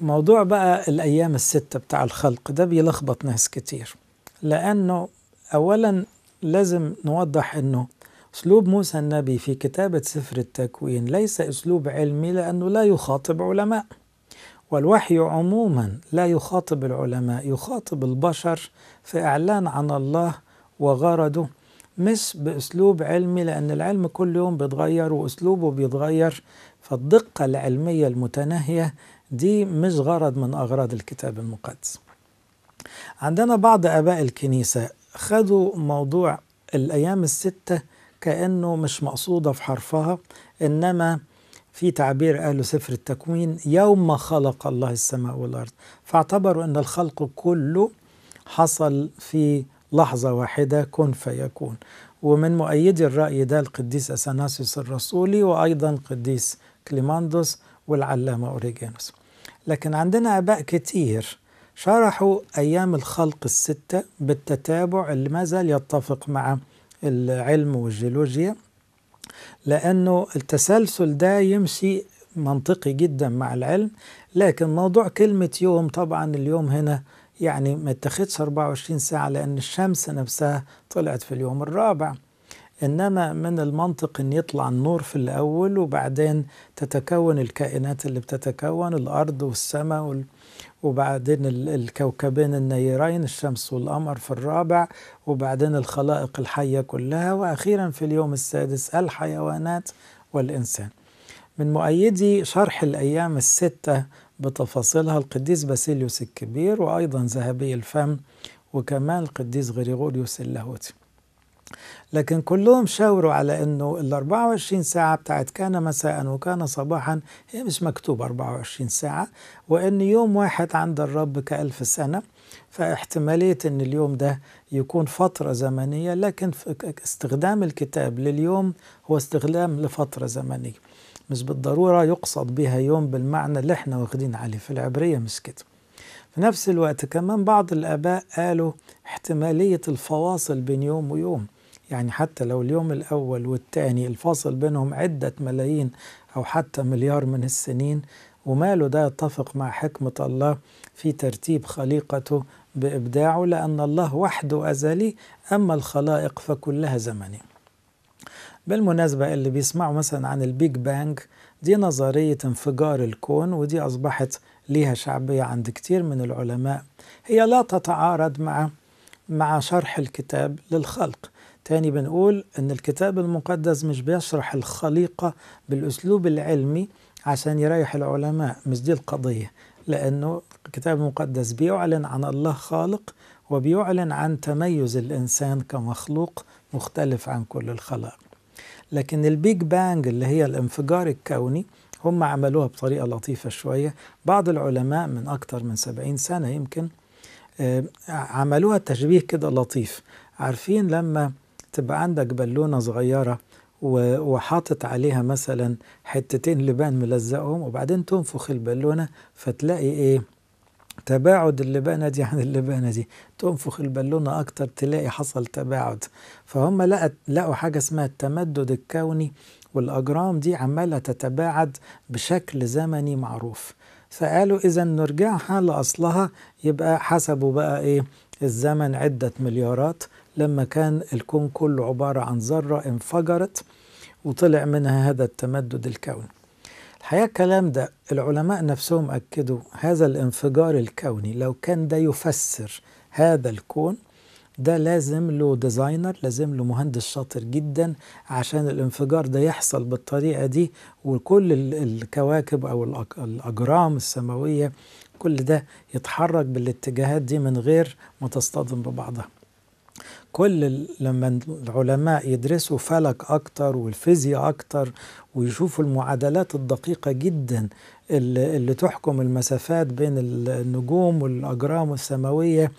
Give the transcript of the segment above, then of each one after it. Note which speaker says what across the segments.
Speaker 1: موضوع بقى الأيام الستة بتاع الخلق ده بيلخبط ناس كتير لأنه أولا لازم نوضح أنه أسلوب موسى النبي في كتابة سفر التكوين ليس أسلوب علمي لأنه لا يخاطب علماء والوحي عموما لا يخاطب العلماء يخاطب البشر في إعلان عن الله وغرضه مش بأسلوب علمي لأن العلم كل يوم بيتغير وأسلوبه بيتغير فالدقة العلمية المتناهية دي مش غرض من أغراض الكتاب المقدس عندنا بعض أباء الكنيسة خدوا موضوع الأيام الستة كأنه مش مقصودة في حرفها إنما في تعبير قاله سفر التكوين يوم خلق الله السماء والأرض فاعتبروا أن الخلق كله حصل في لحظة واحدة كن فيكون ومن مؤيدي الرأي ده القديس أثناسيوس الرسولي وأيضا قديس كليماندوس والعلامة أوريجانوس لكن عندنا آباء كتير شرحوا أيام الخلق الستة بالتتابع اللي ما زال يتفق مع العلم والجيولوجيا لأنه التسلسل ده يمشي منطقي جدا مع العلم لكن موضوع كلمة يوم طبعا اليوم هنا يعني ما اتخذش 24 ساعة لأن الشمس نفسها طلعت في اليوم الرابع إنما من المنطق أن يطلع النور في الأول وبعدين تتكون الكائنات اللي بتتكون الأرض والسماء وال... وبعدين الكوكبين النيرين الشمس والقمر في الرابع وبعدين الخلائق الحية كلها وأخيرا في اليوم السادس الحيوانات والإنسان من مؤيدي شرح الأيام الستة بتفاصيلها القديس باسيليوس الكبير وأيضا ذهبي الفم وكمان القديس غريغوريوس اللاهوتي لكن كلهم شاوروا على انه ال 24 ساعه بتاعت كان مساء وكان صباحا هي مش مكتوب 24 ساعه وان يوم واحد عند الرب كألف سنه فاحتماليه ان اليوم ده يكون فتره زمنيه لكن استخدام الكتاب لليوم هو استخدام لفتره زمنيه مش بالضروره يقصد بها يوم بالمعنى اللي احنا واخدين عليه في العبريه مش كده في نفس الوقت كمان بعض الآباء قالوا احتمالية الفواصل بين يوم ويوم يعني حتى لو اليوم الأول والتاني الفاصل بينهم عدة ملايين أو حتى مليار من السنين وماله ده يتفق مع حكمة الله في ترتيب خليقته بإبداعه لأن الله وحده أزلي أما الخلائق فكلها زمني بالمناسبة اللي بيسمعوا مثلا عن البيج بانج دي نظرية انفجار الكون ودي أصبحت ليها شعبية عند كتير من العلماء هي لا تتعارض مع مع شرح الكتاب للخلق تاني بنقول ان الكتاب المقدس مش بيشرح الخليقة بالاسلوب العلمي عشان يريح العلماء مش دي القضية لانه الكتاب المقدس بيعلن عن الله خالق وبيعلن عن تميز الانسان كمخلوق مختلف عن كل الخلائق لكن البيج بانج اللي هي الانفجار الكوني هم عملوها بطريقة لطيفة شوية بعض العلماء من أكثر من سبعين سنة يمكن آه، عملوها تشبيه كده لطيف عارفين لما تبقى عندك بالونة صغيرة وحاطط عليها مثلا حتتين لبان ملزقهم وبعدين تنفخ البالونة فتلاقي ايه تباعد اللبانة دي عن اللبانة دي تنفخ البالونة أكتر تلاقي حصل تباعد فهم لقت لقوا حاجة اسمها التمدد الكوني والأجرام دي عمالة تتباعد بشكل زمني معروف فقالوا إذا نرجعها لأصلها يبقى حسبوا بقى إيه الزمن عدة مليارات لما كان الكون كله عبارة عن ذرة انفجرت وطلع منها هذا التمدد الكوني الحقيقة الكلام ده العلماء نفسهم أكدوا هذا الانفجار الكوني لو كان ده يفسر هذا الكون ده لازم له ديزاينر لازم له مهندس شاطر جدا عشان الانفجار ده يحصل بالطريقة دي وكل الكواكب أو الأجرام السماوية كل ده يتحرك بالاتجاهات دي من غير ما تصطدم ببعضها كل لما العلماء يدرسوا فلك أكتر والفيزياء أكتر ويشوفوا المعادلات الدقيقة جدا اللي, اللي تحكم المسافات بين النجوم والأجرام السماوية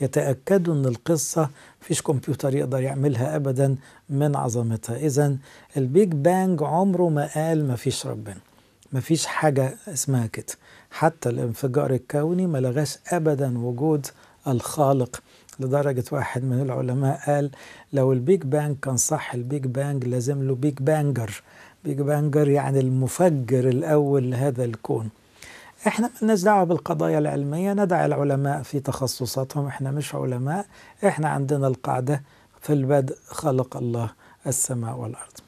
Speaker 1: يتأكدوا أن القصة فيش كمبيوتر يقدر يعملها أبدا من عظمتها إذا البيج بانج عمره ما قال ما فيش ربنا ما فيش حاجة اسمها كده حتى الانفجار الكوني ما لغاش أبدا وجود الخالق لدرجة واحد من العلماء قال لو البيج بانج كان صح البيج بانج لازم له بيج بانجر بيج بانجر يعني المفجر الأول لهذا الكون احنا مالناش دعوه بالقضايا العلميه ندع العلماء في تخصصاتهم احنا مش علماء احنا عندنا القاعده في البدء خلق الله السماء والارض